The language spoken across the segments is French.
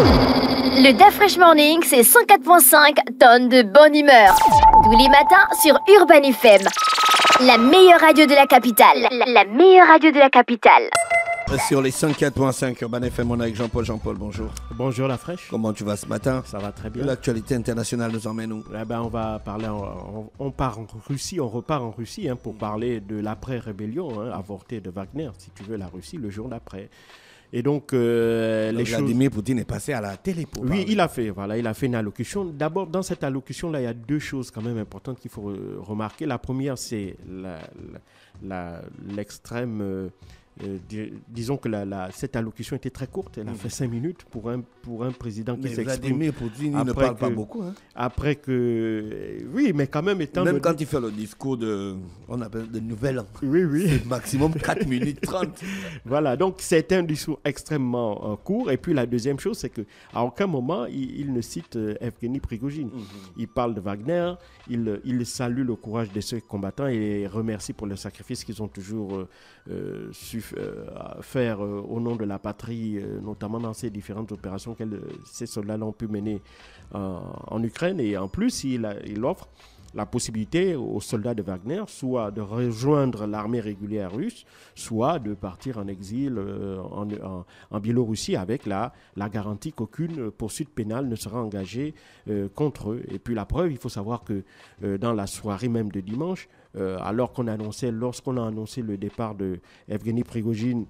Le Fresh Morning, c'est 104.5 tonnes de bonne humeur. Tous les matins sur Urban FM. La meilleure radio de la capitale. La, meilleure radio de la capitale. Sur les 104.5 Urban FM, on est avec Jean-Paul. Jean-Paul, bonjour. Bonjour La Fraîche. Comment tu vas ce matin Ça va très bien. L'actualité internationale nous emmène où eh ben, On va parler, on, part en Russie, on repart en Russie hein, pour parler de l'après-rébellion hein, avortée de Wagner, si tu veux, la Russie, le jour d'après. Et donc, euh, les Vladimir Poutine est passé à la télé pour Oui, il a fait. Voilà, il a fait une allocution. D'abord, dans cette allocution-là, il y a deux choses quand même importantes qu'il faut remarquer. La première, c'est l'extrême la, euh, euh, disons que la, cette allocution était très courte. Elle a mm. fait cinq minutes pour un, pour un président qui s'exprime. ne parle pas beaucoup. Hein. Après que. Euh, oui, mais quand même étant. Même quand il fait le discours de. On appelle de Nouvel An. Oui, oui. Maximum 4 minutes 30. voilà, donc c'est un discours extrêmement euh, court. Et puis la deuxième chose, c'est qu'à aucun moment, il, ne cite Evgeny Prigogine. Mm-hmm. Il parle de Wagner, il, il salue le courage de ses combattants et remercie pour le sacrifice qu'ils ont toujours su euh, faire euh, au nom de la patrie, euh, notamment dans ces différentes opérations que ces soldats l'ont pu mener en Ukraine. Et en plus, il, il offre la possibilité aux soldats de Wagner soit de rejoindre l'armée régulière russe, soit de partir en exil euh, en, Biélorussie avec la, garantie qu'aucune poursuite pénale ne sera engagée euh, contre eux. Et puis la preuve, il faut savoir que euh, dans la soirée même de dimanche, alors qu'on annonçait, lorsqu'on a annoncé le départ de Evgeny Prigogine,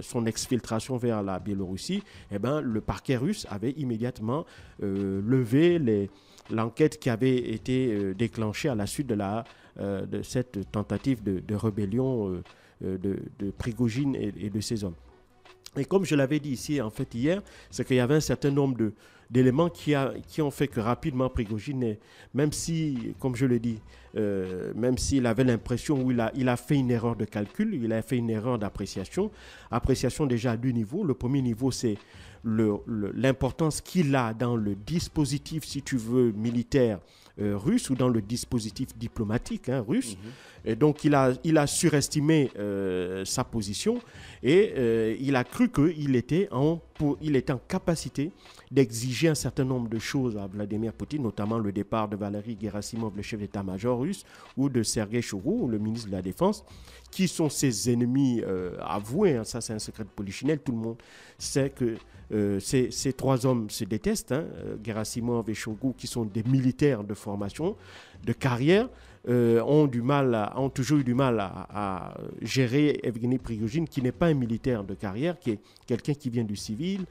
son exfiltration vers la Biélorussie, eh ben, le parquet russe avait immédiatement levé les l'enquête qui avait été euh, déclenchée à la suite de, la, euh, de cette tentative de, rébellion euh, de, Prigogine et de ses hommes. Et comme je l'avais dit ici, en fait, hier, c'est qu'il y avait un certain nombre de, d'éléments qui, qui ont fait que rapidement Prigogine, même si, comme je le dis, euh, même s'il avait l'impression où il a, il a fait une erreur de calcul, il a fait une erreur d'appréciation, appréciation déjà à deux niveaux. Le premier niveau, c'est l'importance qu'il a dans le dispositif, si tu veux, militaire euh, russe ou dans le dispositif diplomatique hein, russe. Mhm. Et donc, il a, il a surestimé euh, sa position et il a cru qu'il était, était en capacité d'exiger un certain nombre de choses à Vladimir Poutine, notamment le départ de Valery Gerasimov, le chef d'état-major russe, ou de Sergei Chourou, le ministre de la Défense, qui sont ses ennemis euh, avoués. Hein. ça, c'est un secret de polichinelle. Tout le monde sait que euh, ces, trois hommes se détestent, hein. euh, Gerasimov et Chourou, qui sont des militaires de formation, de carrière. Euh, ont, toujours eu du mal à, gérer Evgeny Prigogine, qui n'est pas un militaire de carrière, qui est quelqu'un qui vient du civil.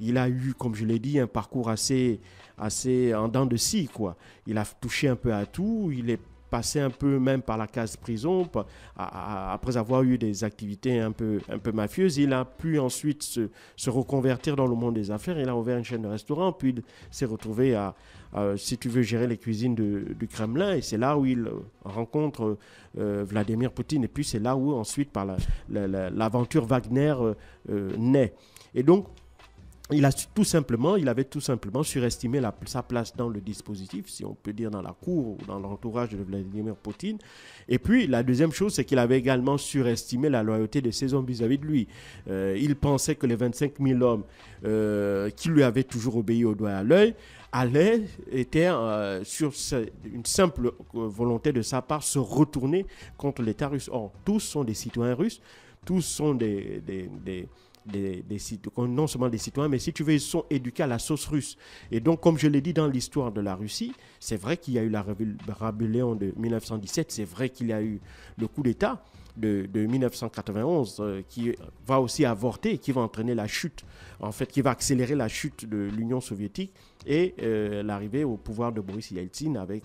Il a eu, comme je l'ai dit, un parcours assez, assez en dents de scie. Quoi. Il a touché un peu à tout, il est passé un peu même par la case prison, après avoir eu des activités un peu, un peu mafieuses. Il a pu ensuite se, se reconvertir dans le monde des affaires. Il a ouvert une chaîne de restaurants, puis il s'est retrouvé à, euh, si tu veux gérer les cuisines du Kremlin. Et c'est là où il euh, rencontre euh, Vladimir Poutine. Et puis c'est là où ensuite, par l'aventure la, Wagner, naît. Et donc, il a tout simplement, il avait tout simplement surestimé sa place dans le dispositif, si on peut dire dans la cour ou dans l'entourage de Vladimir Poutine. Et puis la deuxième chose, c'est qu'il avait également surestimé la loyauté de ses hommes vis-à-vis de lui. Euh, il pensait que les 25 000 hommes euh, qui lui avaient toujours obéi au doigt à l'œil allaient, étaient euh, sur une simple euh, volonté de sa part se retourner contre l'État russe. Or, tous sont des citoyens russes, tous sont des, des, des non seulement des citoyens, mais si tu veux, ils sont éduqués à la sauce russe. Et donc, comme je l'ai dit dans l'histoire de la Russie, c'est vrai qu'il y a eu la révolution de 1917, c'est vrai qu'il y a eu le coup d'État de, 1991 euh, qui va aussi avorter, qui va entraîner la chute, en fait, qui va accélérer la chute de l'Union soviétique et euh, l'arrivée au pouvoir de Boris Yeltsin avec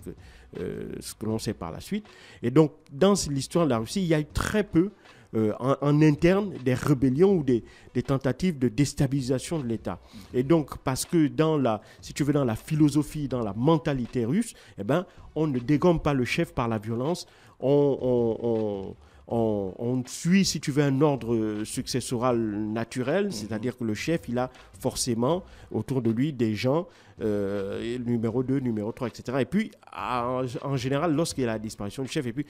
euh, ce que l'on sait par la suite. Et donc, dans l'histoire de la Russie, il y a eu très peu euh, en, interne des rébellions ou des, tentatives de déstabilisation de l'État. Et donc, parce que dans la, si tu veux, dans la philosophie, dans la mentalité russe, et eh ben, on ne dégomme pas le chef par la violence, on, on, suit, si tu veux, un ordre successoral naturel, mhm. c'est-à-dire que le chef, il a forcément autour de lui des gens, euh, numéro 2, numéro 3, etc. Et puis, en, en général, lorsqu'il y a la disparition du chef, et puis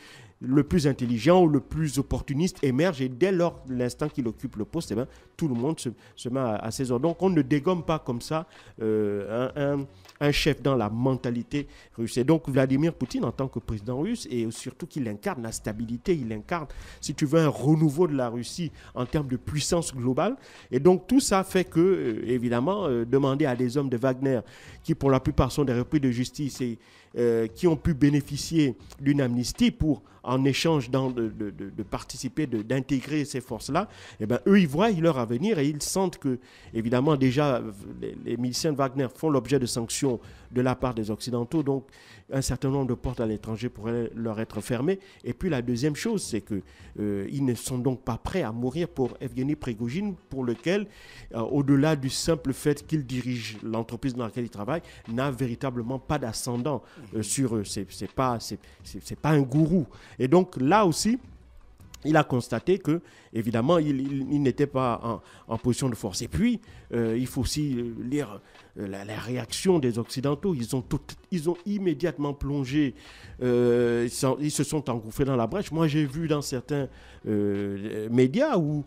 le plus intelligent ou le plus opportuniste émerge et dès lors l'instant qu'il occupe le poste, eh ben, tout le monde se, met à, ses ordres. Donc on ne dégomme pas comme ça euh, un, chef dans la mentalité russe. Et donc Vladimir Poutine en tant que président russe et surtout qu'il incarne la stabilité, il incarne, si tu veux, un renouveau de la Russie en termes de puissance globale. Et donc tout ça fait que, euh, évidemment, euh, demander à des hommes de Wagner, qui pour la plupart sont des repris de justice et euh, qui ont pu bénéficier d'une amnistie pour, en échange de, participer, d'intégrer ces forces-là, eh ben, eux, ils voient leur avenir et ils sentent que, évidemment, déjà, les, miliciens de Wagner font l'objet de sanctions de la part des Occidentaux, donc un certain nombre de portes à l'étranger pourraient leur être fermées. Et puis la deuxième chose, c'est qu'ils euh, ils ne sont donc pas prêts à mourir pour Evgeny Prigogine, pour lequel, euh, au-delà du simple fait qu'il dirige l'entreprise dans laquelle il travaille, n'a véritablement pas d'ascendant. Euh, sur eux. C'est pas, c'est pas un gourou. Et donc là aussi, il a constaté que, évidemment, il, n'était pas en, position de force. Et puis, euh, il faut aussi euh, lire euh, la, réaction des Occidentaux. Ils ont, tout, ils ont immédiatement plongé, euh, ils, se sont engouffrés dans la brèche. Moi, j'ai vu dans certains euh, médias où,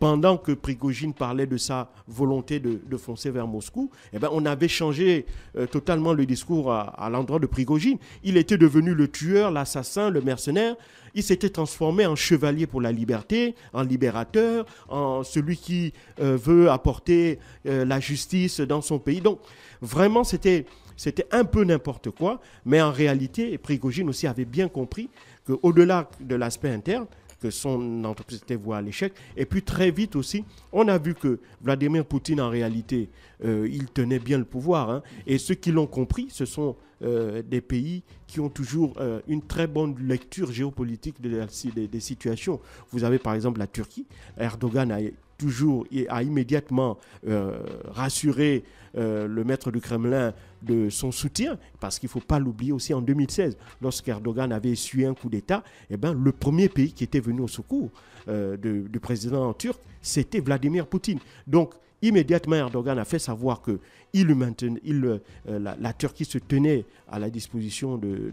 pendant que Prigogine parlait de sa volonté de, foncer vers Moscou, eh ben, on avait changé totalement le discours à, à l'endroit de Prigogine. Il était devenu le tueur, l'assassin, le mercenaire. Il s'était transformé en chevalier pour la liberté, en libérateur, en celui qui veut apporter la justice dans son pays. Donc, vraiment, c'était c'était un peu n'importe quoi, mais en réalité, Prigojine Prigogine aussi avait bien compris qu'au-delà de l'aspect interne, que son entreprise était voie à l'échec. Et puis très vite aussi, on a vu que Vladimir Poutine, en réalité, euh, il tenait bien le pouvoir. Hein. Et ceux qui l'ont compris, ce sont euh, des pays qui ont toujours euh, une très bonne lecture géopolitique des, des, situations. Vous avez par exemple la Turquie. Erdogan a toujours et a immédiatement euh, rassuré euh, le maître du Kremlin de son soutien, parce qu'il ne faut pas l'oublier aussi en 2016, lorsqu'Erdogan avait essuyé un coup d'État, eh ben, le premier pays qui était venu au secours euh, du président turc, c'était Vladimir Poutine. Donc, immédiatement, Erdogan a fait savoir que il, il la, Turquie se tenait à la disposition de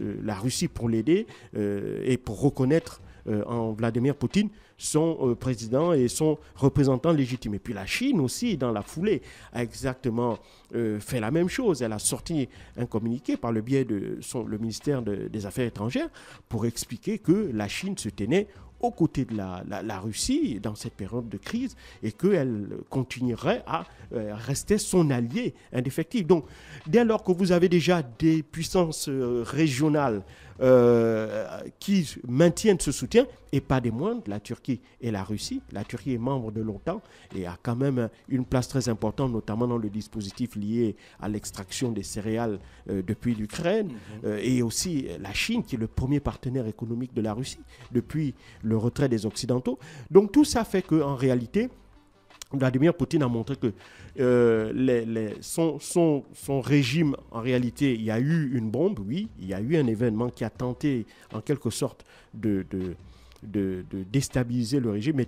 la Russie pour l'aider et pour reconnaître euh, en Vladimir Poutine, son euh, président et son représentant légitime. Et puis la Chine aussi, dans la foulée, a exactement euh, fait la même chose. Elle a sorti un communiqué par le biais de son, le ministère des Affaires étrangères pour expliquer que la Chine se tenait aux côtés de la, Russie dans cette période de crise et qu'elle continuerait à rester son allié indéfectible. Donc, dès lors que vous avez déjà des puissances régionales euh, qui maintiennent ce soutien, et pas des moindres, la Turquie et la Russie. La Turquie est membre de l'OTAN et a quand même une place très importante, notamment dans le dispositif lié à l'extraction des céréales euh, depuis l'Ukraine, mhm. euh, et aussi la Chine, qui est le premier partenaire économique de la Russie depuis le retrait des Occidentaux. Donc tout ça fait qu'en réalité, Vladimir Poutine a montré que euh, son, régime, en réalité, il y a eu une bombe, oui, il y a eu un événement qui a tenté, en quelque sorte, de de, déstabiliser le régime. mais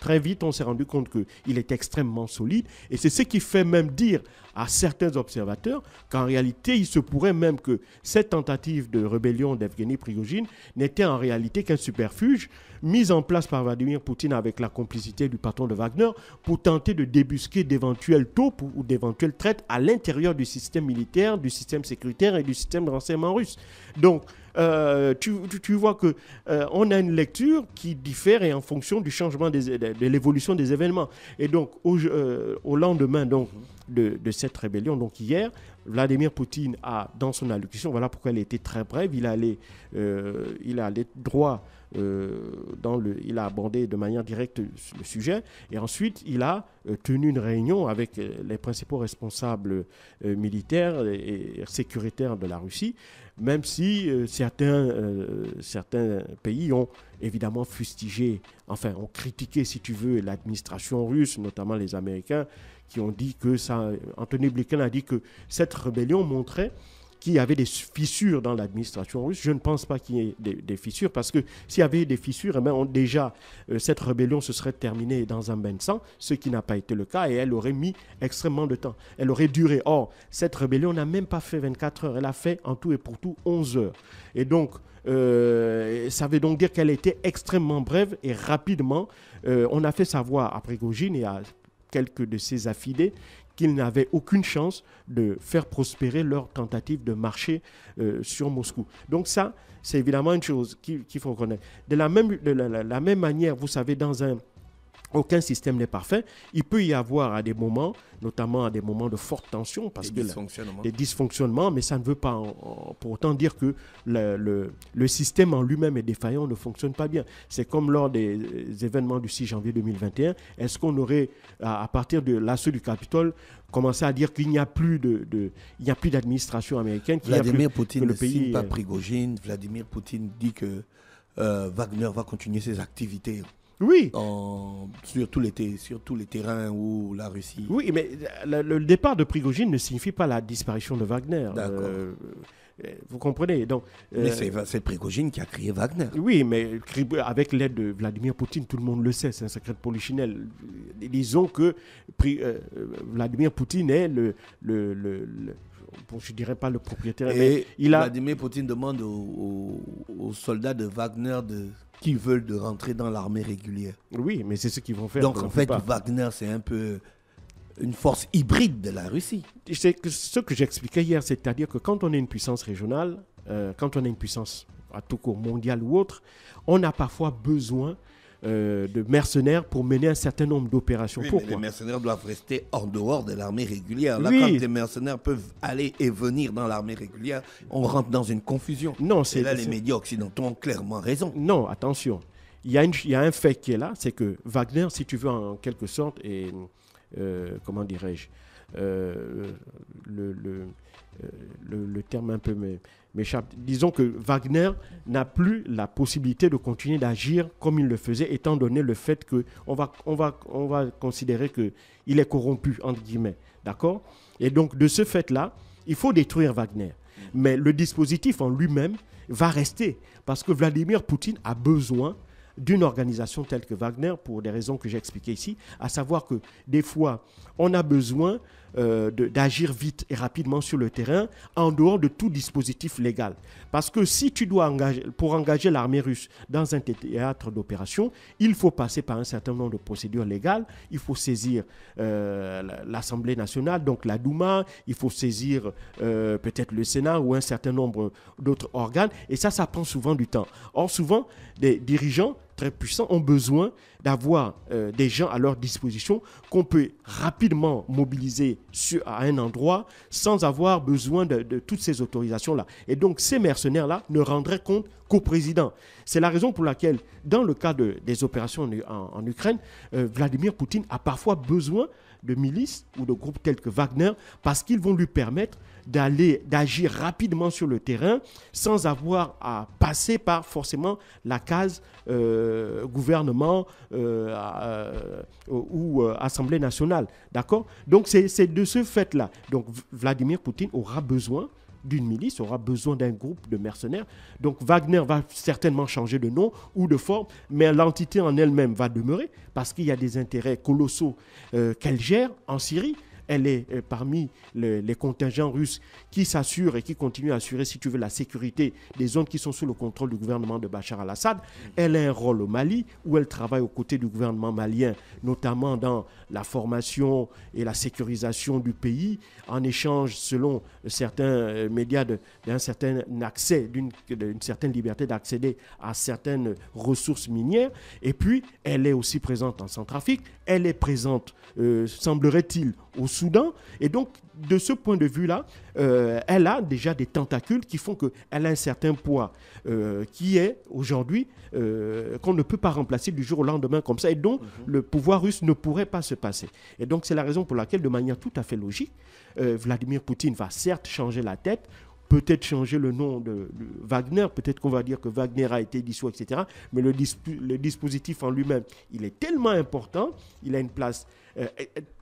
très, vite, on s'est rendu compte qu'il est extrêmement solide. Et c'est ce qui fait même dire à certains observateurs qu'en réalité, il se pourrait même que cette tentative de rébellion d'Evgeny Prigogine n'était en réalité qu'un superfuge mis en place par Vladimir Poutine avec la complicité du patron de Wagner pour tenter de débusquer d'éventuelles taupes ou d'éventuelles traites à l'intérieur du système militaire, du système sécuritaire et du système de renseignement russe. Donc, euh, tu, vois que euh, on a une lecture qui diffère et en fonction du changement de, l'évolution des événements. Et donc au, euh, au lendemain donc de, cette rébellion, donc hier, Vladimir Poutine a dans son allocution, voilà pourquoi elle était très brève, il allait, il droit dans le, il a abordé de manière directe le sujet et ensuite il a tenu une réunion avec les principaux responsables militaires et, sécuritaires de la Russie même si euh, euh, certains, pays ont évidemment fustigé, enfin ont critiqué, si tu veux, l'administration russe, notamment les Américains, qui ont dit que ça... Anthony Blinken a dit que cette rébellion montrait qu'il y avait des fissures dans l'administration russe. Je ne pense pas qu'il y ait des, fissures, parce que s'il y avait des fissures, eh ben, déjà, euh, cette rébellion se serait terminée dans un bain de sang, ce qui n'a pas été le cas, et elle aurait mis extrêmement de temps. Elle aurait duré. Or, cette rébellion n'a même pas fait 24 heures, elle a fait en tout et pour tout 11 heures. Et donc, euh, ça veut donc dire qu'elle était extrêmement brève et rapidement, euh, on a fait savoir à Prégogine et à quelques de ses affidés qu'ils n'avaient aucune chance de faire prospérer leur tentative de marcher euh, sur Moscou. Donc ça, c'est évidemment une chose qu'il faut reconnaître. De la même, de la même manière, vous savez, dans un aucun système n'est parfait. Il peut y avoir à des moments, notamment à des moments de forte tension, parce des que dysfonctionnements. des dysfonctionnements, mais ça ne veut pas pour autant dire que le, système en lui-même est défaillant, ne fonctionne pas bien. C'est comme lors des événements du 6 janvier 2021. Est-ce qu'on aurait, à, partir de l'assaut du Capitole, commencé à dire qu'il n'y a plus de, il a plus d'administration américaine. Vladimir Poutine le ne signe pas euh, Vladimir Poutine dit que euh, Wagner va continuer ses activités oui. sur, tous les, les terrains où la Russie. Oui, mais le, départ de Prigogine ne signifie pas la disparition de Wagner. Euh, D'accord. Euh, vous comprenez donc, euh, Mais c'est Prigogine qui a créé Wagner. Oui, mais avec l'aide de Vladimir Poutine, tout le monde le sait, c'est un secret polichinelle. Disons que Vladimir Poutine est le, Bon, je ne dirais pas le propriétaire, mais il a... Vladimir Poutine demande aux, soldats de Wagner de qui veulent de rentrer dans l'armée régulière. Oui, mais c'est ce qu'ils vont faire. Donc en fait, Wagner, c'est un peu une force hybride de la Russie. C'est ce que j'expliquais hier, c'est-à-dire que quand on a une puissance régionale, euh, quand on a une puissance à tout court mondiale ou autre, on a parfois besoin euh, de mercenaires pour mener un certain nombre d'opérations. Pourquoi Les mercenaires doivent rester en dehors de l'armée régulière. Là, oui. quand les mercenaires peuvent aller et venir dans l'armée régulière, on rentre dans une confusion. Non, c'est là les médias occidentaux ont clairement raison. Non, attention. Il y, a un fait qui est là, c'est que Wagner, si tu veux en quelque sorte, et euh, comment dirais-je, euh, euh, le, le, terme un peu m'échappe. Disons que Wagner n'a plus la possibilité de continuer d'agir comme il le faisait, étant donné le fait qu'on va, on va, on va considérer qu'il est corrompu, entre guillemets. D'accord Et donc, de ce fait-là, il faut détruire Wagner. Mais le dispositif en lui-même va rester, parce que Vladimir Poutine a besoin d'une organisation telle que Wagner, pour des raisons que j'ai expliquées ici, à savoir que des fois, on a besoin euh, d'agir vite et rapidement sur le terrain, en dehors de tout dispositif légal. Parce que si tu dois engager, pour engager l'armée russe dans un théâtre d'opération, il faut passer par un certain nombre de procédures légales, il faut saisir euh, l'Assemblée nationale, donc la Douma, il faut saisir euh, peut-être le Sénat ou un certain nombre d'autres organes, et ça, ça prend souvent du temps. Or, souvent, des dirigeants très puissants ont besoin d'avoir euh, des gens à leur disposition qu'on peut rapidement mobiliser sur, à un endroit sans avoir besoin de, toutes ces autorisations-là. Et donc ces mercenaires-là ne rendraient compte qu'au président. C'est la raison pour laquelle, dans le cas des opérations en, Ukraine, euh, Vladimir Poutine a parfois besoin de milices ou de groupes tels que Wagner parce qu'ils vont lui permettre d'aller, d'agir rapidement sur le terrain sans avoir à passer par forcément la case euh, gouvernement euh, euh, ou Assemblée nationale. D'accord Donc c'est de ce fait-là. Donc Vladimir Poutine aura besoin d'une milice aura besoin d'un groupe de mercenaires. Donc Wagner va certainement changer de nom ou de forme, mais l'entité en elle-même va demeurer parce qu'il y a des intérêts colossaux euh, qu'elle gère en Syrie. Elle est euh, parmi les contingents russes qui s'assurent et qui continuent à assurer, si tu veux, la sécurité des zones qui sont sous le contrôle du gouvernement de Bachar al-Assad. Mm. Elle a un rôle au Mali où elle travaille aux côtés du gouvernement malien, notamment dans la formation et la sécurisation du pays, en échange, selon certains euh, médias, d'un certain accès, d'une certaine liberté d'accéder à certaines ressources minières. Et puis, elle est aussi présente en Centrafrique, elle est présente, euh, semblerait-il, au Soudan. Et donc, de ce point de vue-là, euh, elle a déjà des tentacules qui font qu'elle a un certain poids euh, qui est aujourd'hui euh, qu'on ne peut pas remplacer du jour au lendemain comme ça et dont mhm. le pouvoir russe ne pourrait pas se passer. Et donc c'est la raison pour laquelle, de manière tout à fait logique, Vladimir Poutine va certes changer la tête, peut-être changer le nom de, Wagner, peut-être qu'on va dire que Wagner a été dissous, etc. Mais le, dispositif en lui-même, il est tellement important, il a une place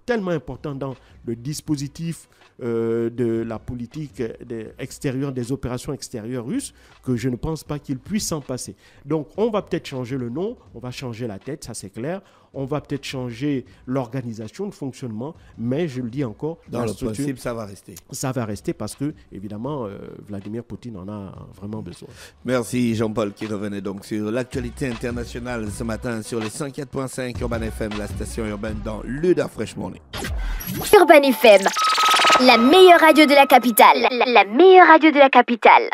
tellement important dans le dispositif euh, de la politique extérieure, des opérations extérieures russes, que je ne pense pas qu'il puisse s'en passer. Donc on va peut-être changer le nom, on va changer la tête, ça c'est clair on va peut-être changer l'organisation, le fonctionnement, mais je le dis encore, dans le principe, ça va rester. Ça va rester parce que, évidemment, euh, Vladimir Poutine en a vraiment besoin. Merci Jean-Paul qui revenait donc sur l'actualité internationale ce matin sur les 104.5 Urban FM, la station urbaine dans Luda Fresh Morning. Urban FM, la meilleure radio de la capitale. La meilleure radio de la capitale.